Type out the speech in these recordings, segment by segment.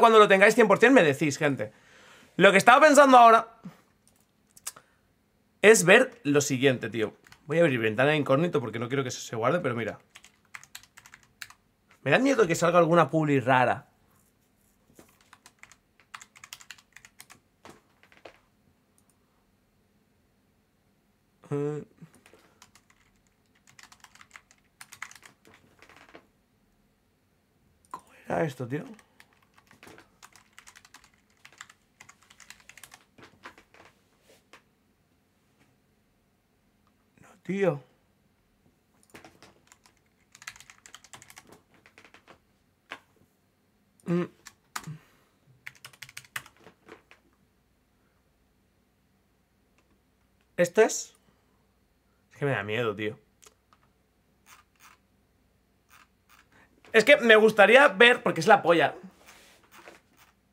Cuando lo tengáis 100% me decís, gente. Lo que estaba pensando ahora es ver lo siguiente, tío. Voy a abrir ventana de incógnito porque no quiero que eso se guarde, pero mira. Me da miedo que salga alguna publi rara. Eh. ¿Cómo era esto, tío? Tío. Mm. ¿Esto es? Es que me da miedo, tío. Es que me gustaría ver, porque es la polla.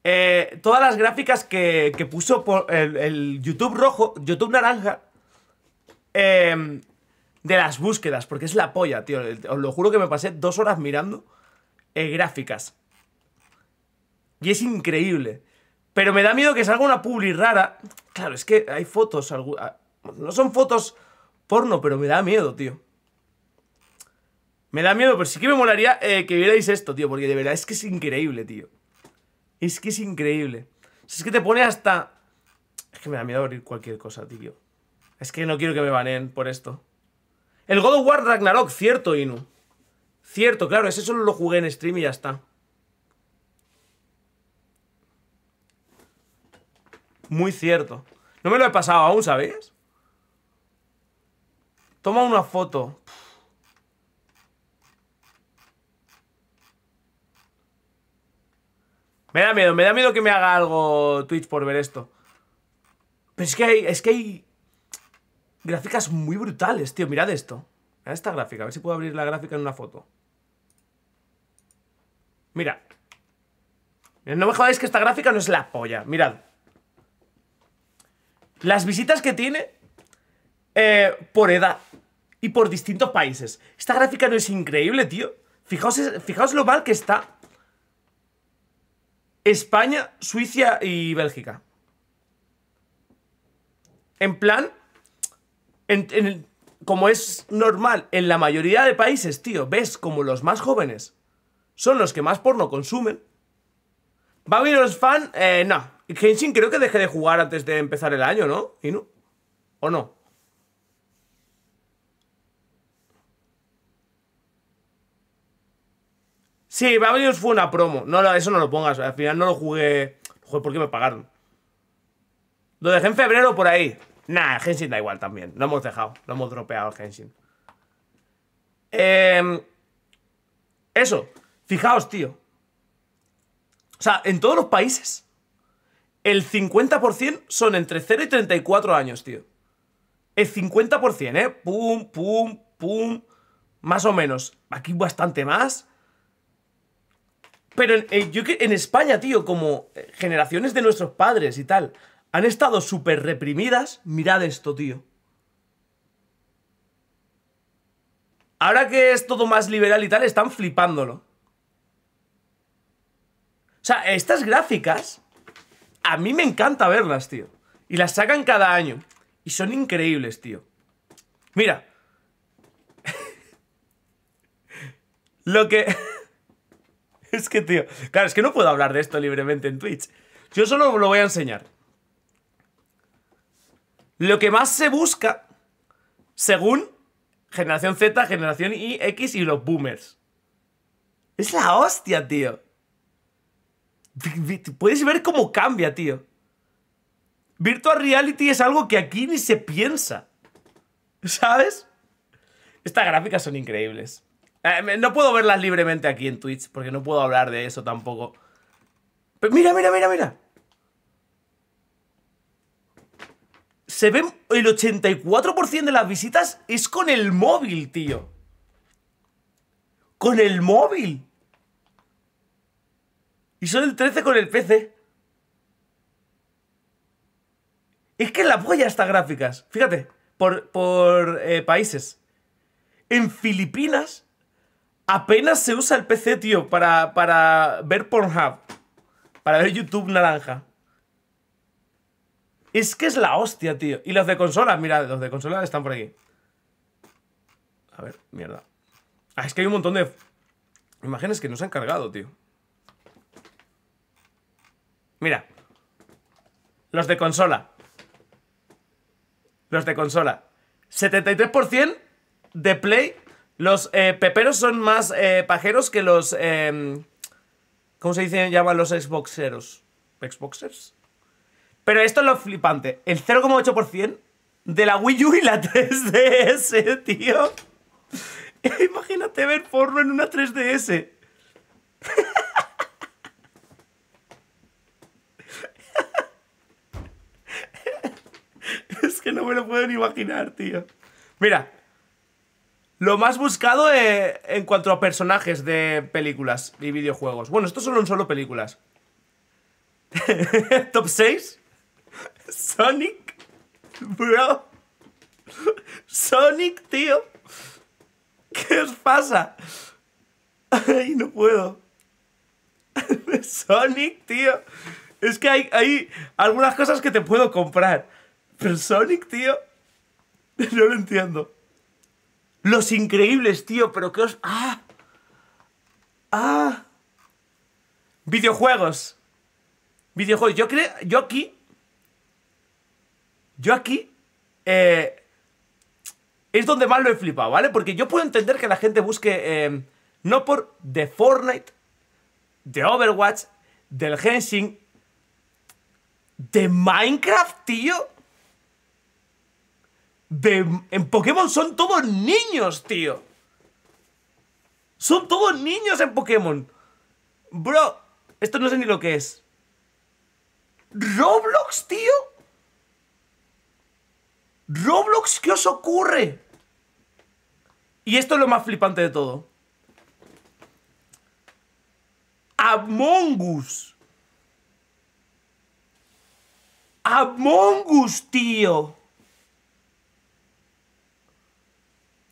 Eh, todas las gráficas que, puso por el, YouTube rojo, YouTube naranja. Eh, de las búsquedas, porque es la polla, tío. Os lo juro que me pasé dos horas mirando eh, gráficas. Y es increíble. Pero me da miedo que salga una publi rara. Claro, es que hay fotos. Ah, no son fotos porno, pero me da miedo, tío. Me da miedo, pero sí que me molaría eh, que vierais esto, tío. Porque de verdad es que es increíble, tío. Es que es increíble. Es que te pone hasta... Es que me da miedo abrir cualquier cosa, tío. Es que no quiero que me baneen por esto. El God of War Ragnarok, cierto, Inu. Cierto, claro, ese solo lo jugué en stream y ya está. Muy cierto. No me lo he pasado aún, ¿sabéis? Toma una foto. Me da miedo, me da miedo que me haga algo Twitch por ver esto. Pero es que hay, es que Gráficas muy brutales, tío. Mirad esto. Mirad esta gráfica. A ver si puedo abrir la gráfica en una foto. Mirad. No me jodáis que esta gráfica no es la polla. Mirad. Las visitas que tiene eh, por edad y por distintos países. Esta gráfica no es increíble, tío. Fijaos, fijaos lo mal que está. España, Suiza y Bélgica. En plan, como es normal, en la mayoría de países, tío, ves como los más jóvenes son los que más porno consumen. Babylon's Fan, eh, no. Henshin creo que dejé de jugar antes de empezar el año, ¿no? ¿Y no? o no? Sí, Babylon's fue una promo. No, eso no lo pongas. Al final no lo jugué. Jugué porque me pagaron. Lo dejé en febrero por ahí. Nah, el Henshin da igual también. Lo hemos dejado. Lo hemos dropeado el Henshin. Em, eso. Fijaos, tío. O sea, en todos los países, el 50% son entre 0 y 34 años, tío. El 50%, ¿eh? Pum, pum, pum. Más o menos. Aquí bastante más. Pero eh, yo que en España, tío, como eh, generaciones de nuestros padres y tal han estado súper reprimidas. Mirad esto, tío. Ahora que es todo más liberal y tal, están flipándolo. O sea, estas gráficas, a mí me encanta verlas, tío. Y las sacan cada año. Y son increíbles, tío. Mira. Lo que... es que, tío... Claro, es que no puedo hablar de esto libremente en Twitch. Yo solo lo voy a enseñar. Lo que más se busca, según generación Z, generación Y, X y los boomers. Es la hostia, tío. Puedes ver cómo cambia, tío. Virtual reality es algo que aquí ni se piensa. ¿Sabes? Estas gráficas son increíbles. Eh, no puedo verlas libremente aquí en Twitch, porque no puedo hablar de eso tampoco. Pero mira, mira, mira, mira. se ven el 84% de las visitas es con el móvil, tío. Con el móvil. Y son el 13 con el PC. Es que la polla estas gráficas. Fíjate, por, por eh, países. En Filipinas apenas se usa el PC, tío, para, para ver Pornhub. Para ver YouTube naranja. Es que es la hostia, tío. Y los de consola, mira, los de consola están por aquí. A ver, mierda. Ah, es que hay un montón de imágenes que no se han cargado, tío. Mira. Los de consola. Los de consola. 73% de Play. Los eh, peperos son más eh, pajeros que los... Em, ¿Cómo se dicen? Llaman los Xboxeros. ¿Xboxers? Pero esto es lo flipante. El 0,8% de la Wii U y la 3DS, tío. Imagínate ver porno en una 3DS. es que no me lo pueden imaginar, tío. Mira, lo más buscado eh, en cuanto a personajes de películas y videojuegos. Bueno, esto son solo películas. Top 6. Sonic, bro. Sonic, tío. ¿Qué os pasa? Ay, no puedo. Sonic, tío. Es que hay, algunas cosas que te puedo comprar. Pero Sonic, tío. No lo entiendo. Los increíbles, tío. Pero qué os. ¡Ah! ¡Ah! Videojuegos. Videojuegos. Yo creo. Yo aquí yo aquí eh, es donde más lo he flipado, ¿vale? Porque yo puedo entender que la gente busque eh, no por de Fortnite, de Overwatch, del Henshin, de Minecraft, tío. De, en Pokémon son todos niños, tío. Son todos niños en Pokémon. Bro, esto no sé ni lo que es. Roblox, tío. Roblox, ¿qué os ocurre? Y esto es lo más flipante de todo. Among Us. Among Us, tío.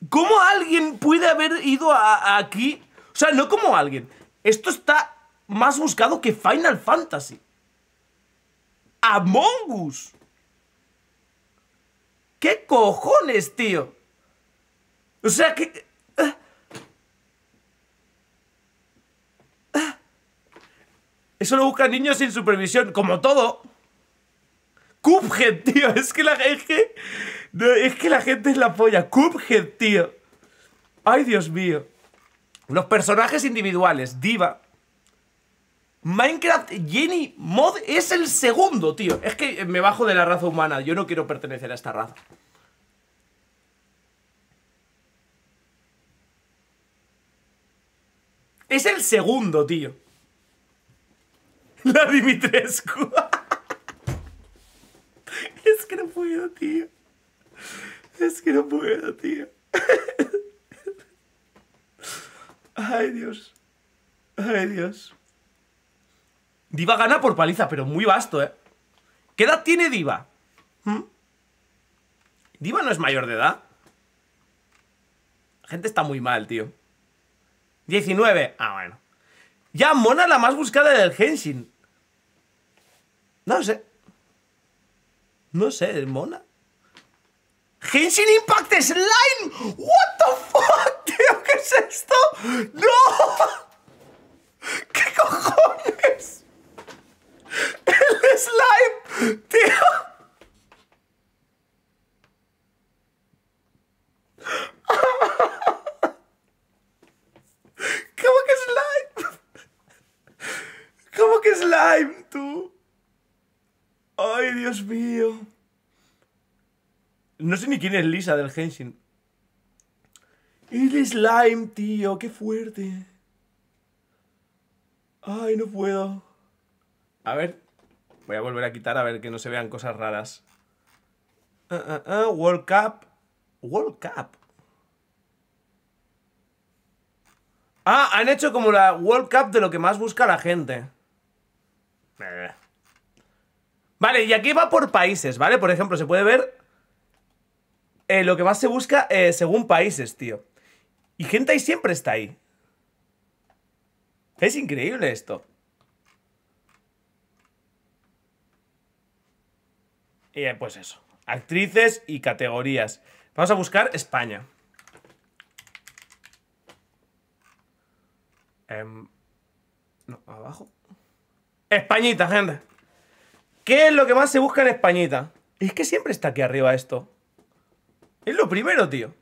¿Cómo alguien puede haber ido aquí? O sea, no como alguien. Esto está más buscado que Final Fantasy. Among Us. ¿Qué cojones, tío? O sea, que... Eh, eh. eso lo buscan niños sin supervisión, como todo. Cuphead, tío. Es que la es es que la gente es la polla. Cuphead, tío. Ay, Dios mío. Los personajes individuales. Diva. Minecraft Genie Mod es el segundo, tío. Es que me bajo de la raza humana. Yo no quiero pertenecer a esta raza. Es el segundo, tío. La Dimitrescu. es que no puedo, tío. Es que no puedo, tío. Ay, Dios. Ay, Dios. Diva gana por paliza, pero muy vasto, ¿eh? ¿Qué edad tiene Diva? ¿Mm? Diva no es mayor de edad. La gente está muy mal, tío. 19. Ah, bueno. Ya Mona la más buscada del Henshin. No sé. No sé, Mona. Henshin Impact Slime. What the fuck, tío, ¿qué es esto? No. ¿Qué cojones? slime! ¡Tío! ¿Cómo que slime? ¿Cómo que slime, tú? ¡Ay, Dios mío! No sé ni quién es Lisa del Henshin. El slime, tío, qué fuerte. Ay, no puedo. A ver, Voy a volver a quitar a ver que no se vean cosas raras. Ah, ah, ah, World Cup. World Cup. Ah, han hecho como la World Cup de lo que más busca la gente. Eh. Vale, y aquí va por países, ¿vale? Por ejemplo, se puede ver eh, lo que más se busca eh, según países, tío. Y gente ahí siempre está ahí. Es increíble esto. Y eh, pues eso. Actrices y categorías. Vamos a buscar España. Em, no, abajo. Españita, gente. ¿Qué es lo que más se busca en Españita? Es que siempre está aquí arriba esto. Es lo primero, tío.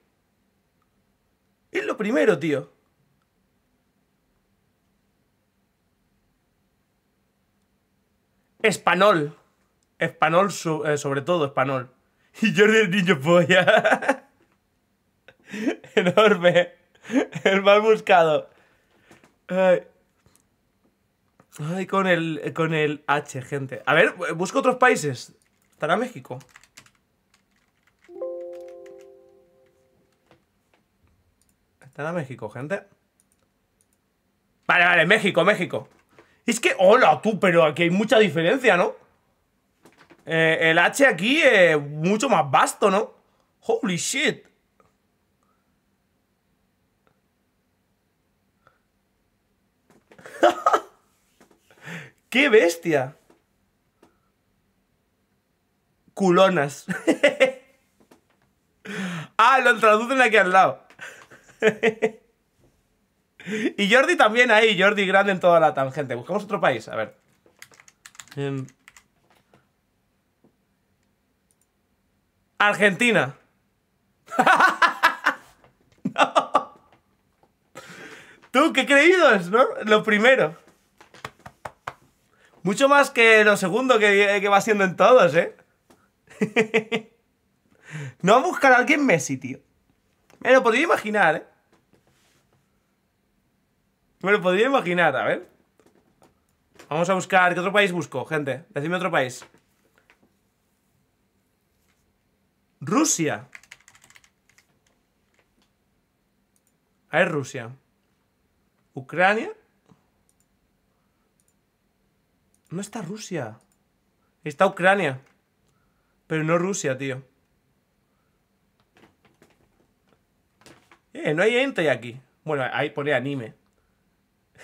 Es lo primero, tío. Español. Espanol, eh, sobre todo, Espanol. Y Jordi el niño polla. Pues, Enorme. El mal buscado. Ay. Ay, con el, con el H, gente. A ver, busco otros países. ¿Estará México? ¿Estará México, gente? Vale, vale, México, México. Es que, hola, tú, pero aquí hay mucha diferencia, ¿no? Eh, el H aquí es mucho más vasto, ¿no? Holy shit. ¡Qué bestia! Culonas. ah, lo traducen aquí al lado. y Jordi también ahí, Jordi grande en toda la tangente. Buscamos otro país, a ver. Em, Argentina. no. ¿Tú qué creído es, no? Lo primero. Mucho más que lo segundo que, eh, va siendo en todos, ¿eh? no a buscar a alguien Messi, tío. Me lo podría imaginar, ¿eh? Me lo podría imaginar, a ver. Vamos a buscar... ¿Qué otro país busco, gente? Decime otro país. Rusia. Ahí es Rusia. Ucrania. No está Rusia. Está Ucrania. Pero no Rusia, tío. Eh, no hay ente aquí. Bueno, ahí pone anime.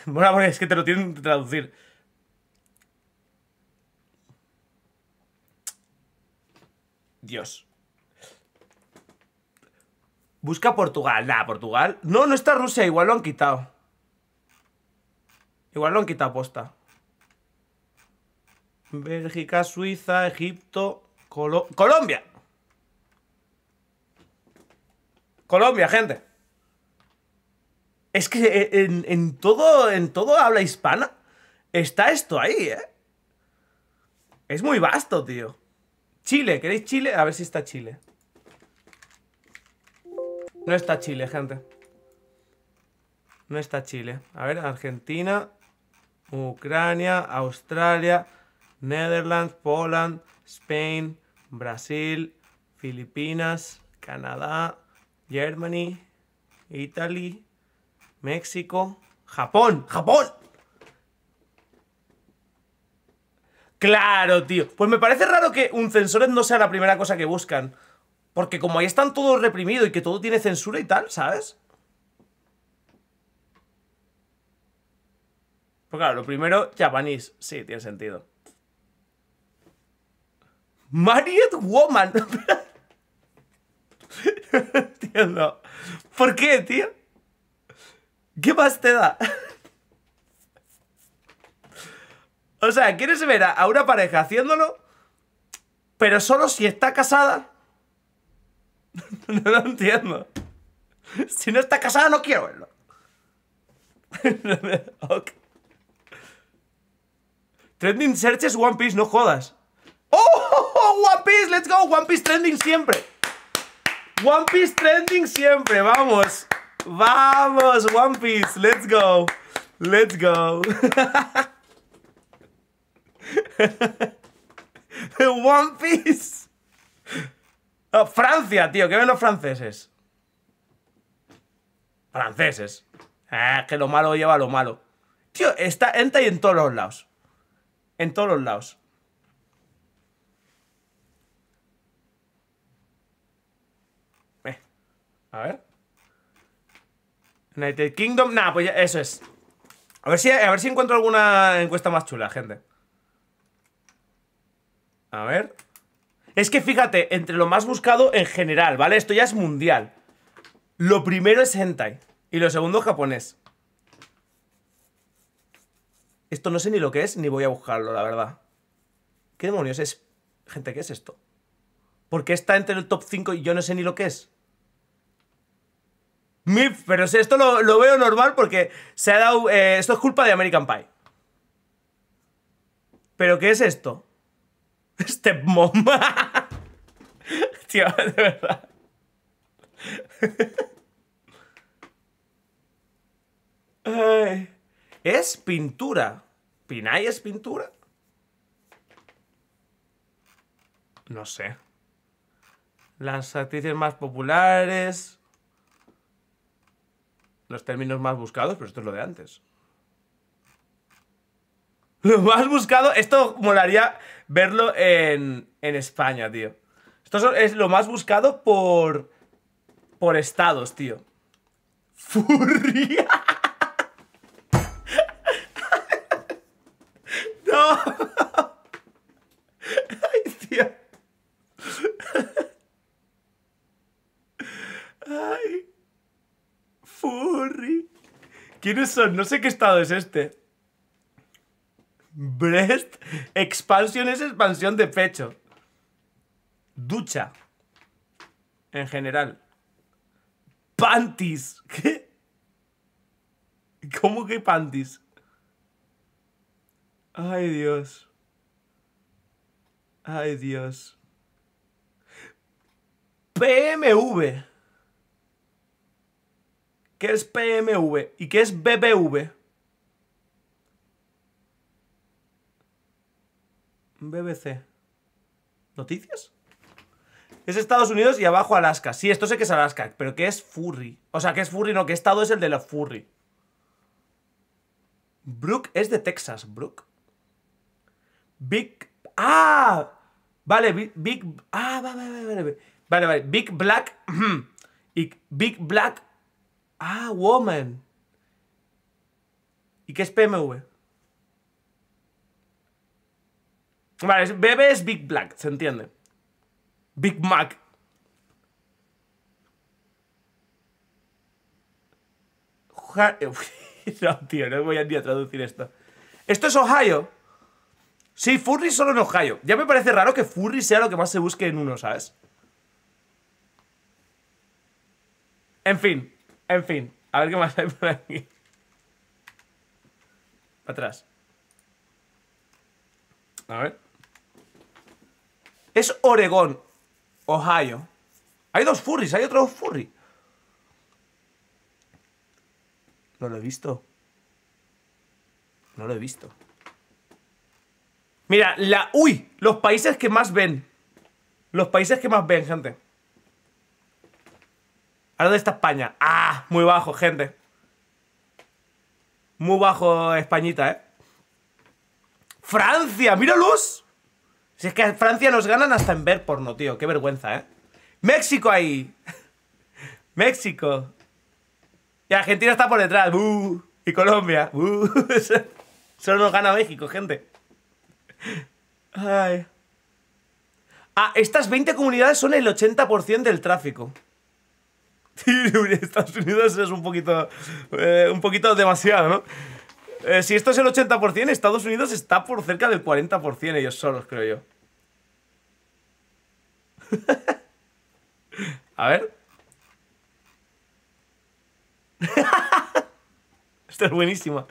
Bueno, es que te lo tienen que traducir. Dios. Busca Portugal. nada, Portugal. No, no está Rusia. Igual lo han quitado. Igual lo han quitado posta. Bélgica, Suiza, Egipto, Colombia. Colombia, gente. Es que eh, en, todo, en todo habla hispana está esto ahí, ¿eh? Es muy vasto, tío. Chile, ¿queréis Chile? A ver si está Chile. No está Chile, gente. No está Chile. A ver, Argentina, Ucrania, Australia, Netherlands, Poland, Spain, Brasil, Filipinas, Canadá, Germany, Italy, México, Japón, Japón. Claro, tío. Pues me parece raro que un sensor no sea la primera cosa que buscan. Porque como ahí están todos reprimidos y que todo tiene censura y tal, ¿sabes? Pues claro, lo primero, japonés. Sí, tiene sentido. Married Woman. no entiendo. ¿Por qué, tío? ¿Qué más te da? o sea, ¿quieres ver a una pareja haciéndolo? Pero solo si está casada. no lo entiendo. Si no está casada, no quiero verlo. Trending searches One Piece, no jodas. ¡Oh, oh, oh, ¡Oh! One Piece, let's go. One Piece trending siempre. One Piece trending siempre. Vamos. Vamos, One Piece. Let's go. Let's go. One Piece. ¡Oh, Francia, tío, que ven los franceses. Franceses. Ah, que lo malo lleva lo malo. Tío, está, entra y en todos los lados. En todos los lados. Eh, a ver. United Kingdom. Nah, pues ya, eso es. A ver, si, a ver si encuentro alguna encuesta más chula, gente. A ver. Es que fíjate, entre lo más buscado en general, ¿vale? Esto ya es mundial. Lo primero es hentai y lo segundo es japonés. Esto no sé ni lo que es ni voy a buscarlo, la verdad. ¿Qué demonios es? Gente, ¿qué es esto? ¿Por qué está entre el top 5 y yo no sé ni lo que es. MIF, pero si esto lo, veo normal porque se ha dado... Eh, esto es culpa de American Pie. ¿Pero qué es esto? Stepmom. Tío, de verdad. Es pintura. ¿Pinay es pintura? No sé. Las actrices más populares. Los términos más buscados, pero esto es lo de antes. Lo más buscado, esto molaría verlo en, España, tío. Esto es lo más buscado por. por estados, tío. ¡Furri! ¡No! ¡Ay, tío! ¡Ay! ¡Furri! ¿Quiénes son? No sé qué estado es este. Breast expansion es expansión de pecho. Ducha. En general. Panties. ¿Qué? ¿Cómo que panties? Ay, Dios. Ay, Dios. PMV. ¿Qué es PMV? ¿Y qué es BBV? BBC. ¿Noticias? Es Estados Unidos y abajo Alaska. Sí, esto sé que es Alaska, pero ¿qué es furry. O sea, ¿qué es furry, no, que estado es el de la furry. Brooke es de Texas, Brooke. Big... ¡Ah! Vale, Big... ah, vale, vale, vale. Vale, vale. Big Black... y Big Black... Ah, Woman. ¿Y qué es PMV? Vale, bebé es Big Black, se entiende. Big Mac. Eh, no, tío, no voy a ni a traducir esto. Esto es Ohio. Sí, furry solo en Ohio. Ya me parece raro que furry sea lo que más se busque en uno, ¿sabes? En fin, en fin. A ver qué más hay por aquí. Atrás. A ver es Oregón, Ohio. Hay dos furries, hay otro furries No lo he visto. No lo he visto. Mira, la... ¡Uy! Los países que más ven. Los países que más ven, gente. ¿A dónde está España? ¡Ah! Muy bajo, gente. Muy bajo Españita, ¿eh? ¡Francia! luz! Si es que a Francia nos ganan hasta en ver porno, tío. Qué vergüenza, ¿eh? México ahí. México. Y Argentina está por detrás. ¡Bú! Y Colombia. ¡Bú! Solo nos gana México, gente. Ay. Ah, estas 20 comunidades son el 80% del tráfico. Estados Unidos es un poquito, eh, un poquito demasiado, ¿no? Eh, si esto es el 80%, Estados Unidos está por cerca del 40% ellos solos, creo yo. A ver. Esto es buenísimo.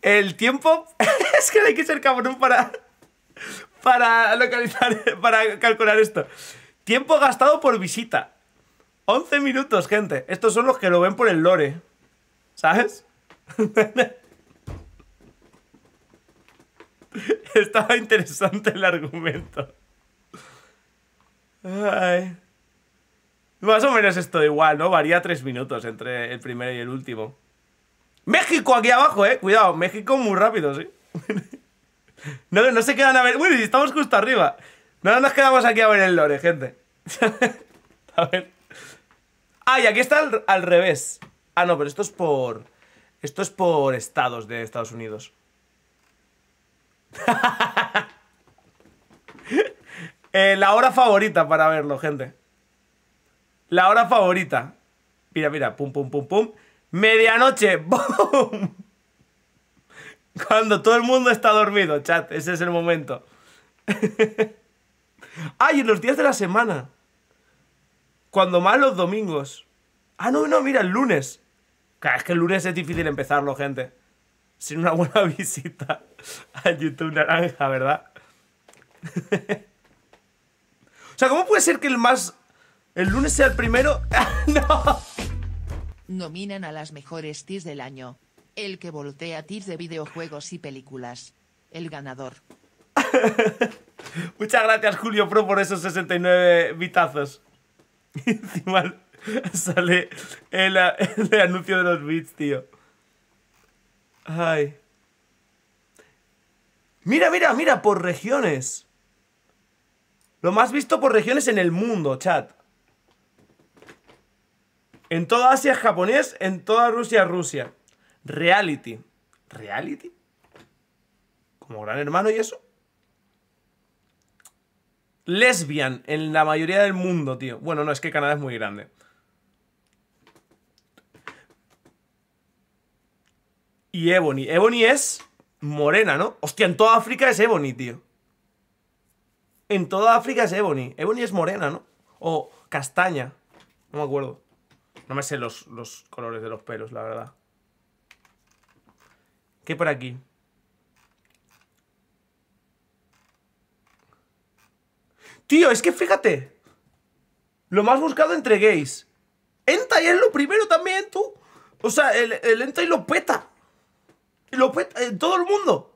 El tiempo... es que hay que ser cabrón para... Para localizar... Para calcular esto. Tiempo gastado por visita. 11 minutos, gente. Estos son los que lo ven por el lore. ¿Sabes? Estaba interesante el argumento. Más o menos esto igual, ¿no? Varía tres minutos entre el primero y el último. México aquí abajo, eh. Cuidado, México muy rápido, sí. No, no se quedan a ver. Bueno, estamos justo arriba. No nos quedamos aquí a ver el lore, gente. a ver. Ah, y aquí está al revés. Ah, no, pero esto es por. Esto es por estados de Estados Unidos. Eh, la hora favorita para verlo, gente. La hora favorita. Mira, mira, pum, pum, pum, pum. Medianoche, Cuando todo el mundo está dormido, chat. Ese es el momento. ¡Ay, en los días de la semana! Cuando más los domingos. Ah, no, no, mira, el lunes es que el lunes es difícil empezarlo, gente. Sin una buena visita al YouTube Naranja, ¿verdad? o sea, ¿cómo puede ser que el más. El lunes sea el primero? ¡No! Nominan a las mejores TIS del año. El que voltea TIS de videojuegos y películas. El ganador. Muchas gracias, Julio Pro, por esos 69 vitazos. Encima. Sale el, anuncio de los bits, tío. Ay. Mira, mira, mira, por regiones. Lo más visto por regiones en el mundo, chat. En toda Asia es japonés, en toda Rusia es Rusia. Reality. ¿Reality? ¿Como gran hermano y eso? Lesbian en la mayoría del mundo, tío. Bueno, no, es que Canadá es muy grande. y Ebony. Ebony es morena, ¿no? Hostia, en toda África es Ebony, tío. En toda África es Ebony. Ebony es morena, ¿no? O castaña. No me acuerdo. No me sé los, colores de los pelos, la verdad. ¿Qué por aquí? Tío, es que fíjate. Lo más buscado entre gays. Entai es lo primero también, tú. O sea, el, el Entai lo peta. Lo eh, todo el mundo.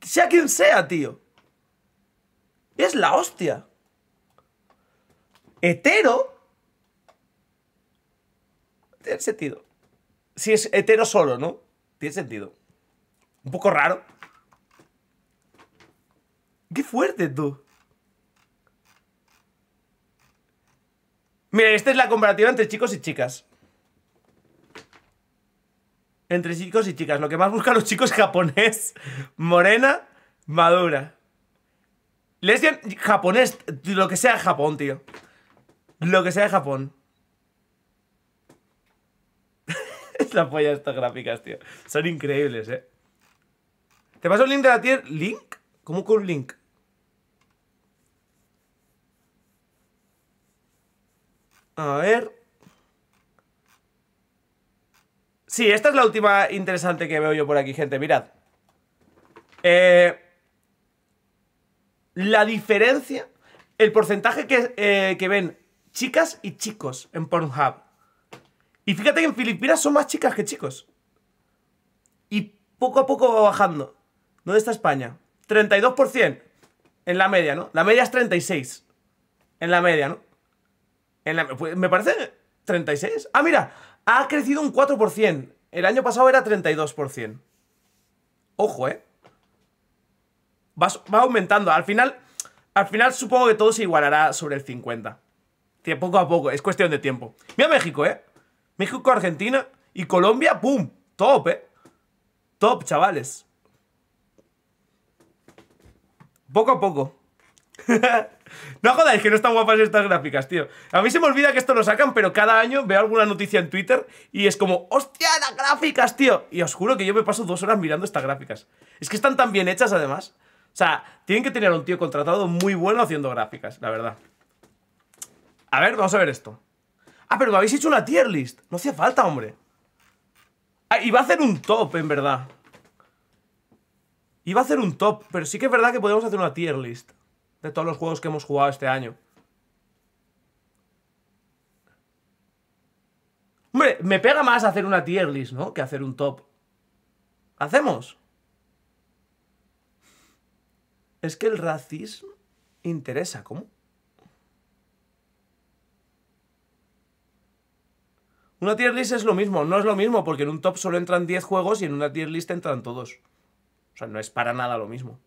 Sea quien sea, tío. Es la hostia. Hetero. Tiene sentido. Si es hetero solo, ¿no? Tiene sentido. Un poco raro. Qué fuerte, tú. Mira, esta es la comparativa entre chicos y chicas entre chicos y chicas. Lo que más buscan los chicos es japonés, morena, madura. Lesbian japonés, lo que sea de Japón, tío. Lo que sea de Japón. es la polla estas gráficas, tío. Son increíbles, eh. ¿Te paso el link de la tier? ¿Link? ¿Cómo con link? A ver. Sí, esta es la última interesante que veo yo por aquí, gente. Mirad. Eh, la diferencia, el porcentaje eh, que, ven chicas y chicos en Pornhub. Y fíjate que en Filipinas son más chicas que chicos. Y poco a poco va bajando. ¿Dónde está España? 32% en la media, ¿no? La media es 36. En la media, ¿no? En la, pues, me parece 36. Ah, mira, ha crecido un 4%. El año pasado era 32%. Ojo, ¿eh? Va, aumentando. Al final, al final supongo que todo se igualará sobre el 50. poco a poco, es cuestión de tiempo. Mira México, ¿eh? México, Argentina y Colombia, ¡pum! Top, ¿eh? Top, chavales. Poco a poco. no jodáis que no están guapas estas gráficas, tío. A mí se me olvida que esto lo sacan, pero cada año veo alguna noticia en Twitter y es como, ¡hostia, las gráficas, tío! Y os juro que yo me paso dos horas mirando estas gráficas. Es que están tan bien hechas, además. O sea, tienen que tener a un tío contratado muy bueno haciendo gráficas, la verdad. A ver, vamos a ver esto. Ah, pero me habéis hecho una tier list. No hacía falta, hombre. Ah, iba a hacer un top, en verdad. Iba a hacer un top, pero sí que es verdad que podemos hacer una tier list de todos los juegos que hemos jugado este año. Hombre, me pega más hacer una tier list, ¿no? Que hacer un top. ¿Hacemos? Es que el racismo interesa, ¿cómo? Una tier list es lo mismo, no es lo mismo, porque en un top solo entran 10 juegos y en una tier list entran todos. O sea, no es para nada lo mismo.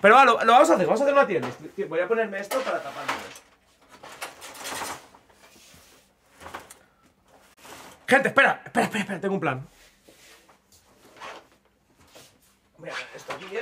Pero va, lo, vamos a hacer, vamos a hacer una tienda. Voy a ponerme esto para taparme Gente, espera, espera, espera, espera, tengo un plan. Mira, esto aquí ¿eh?